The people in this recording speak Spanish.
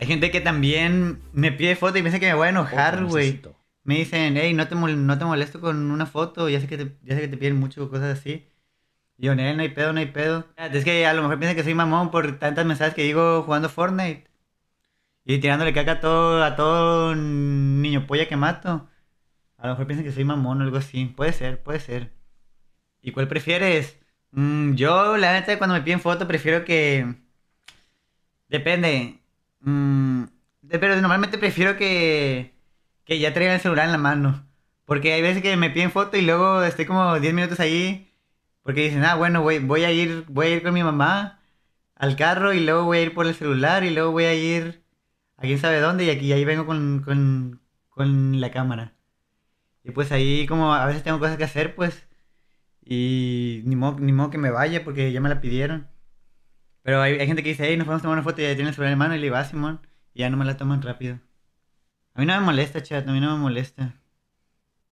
Hay gente que también me pide foto y piensa que me voy a enojar, güey. me dicen, hey, no te, no te molesto con una foto, ya sé que te, que te piden mucho, cosas así. Y yo, no hay pedo, no hay pedo. Es que a lo mejor piensan que soy mamón por tantas mensajes que digo jugando Fortnite. Y tirándole caca a todo, a todo niño polla que mato. A lo mejor piensan que soy mamón o algo así. Puede ser, puede ser. ¿Y cuál prefieres? Mm, yo, la verdad cuando me piden foto, prefiero que... Depende. Mm, pero normalmente prefiero que, que ya traigan el celular en la mano. Porque hay veces que me piden foto y luego estoy como 10 minutos ahí. Porque dicen, ah, bueno, voy, voy, a ir, voy a ir con mi mamá al carro y luego voy a ir por el celular y luego voy a ir a quién sabe dónde y aquí ahí vengo con, con, la cámara. Y pues ahí como a veces tengo cosas que hacer, pues. Y ni ni modo que me vaya porque ya me la pidieron. Pero hay, gente que dice, hey, nos podemos tomar una foto y ya tiene el hermano mano y le va, ah, Simón, y ya no me la toman rápido. A mí no me molesta, chat, a mí no me molesta.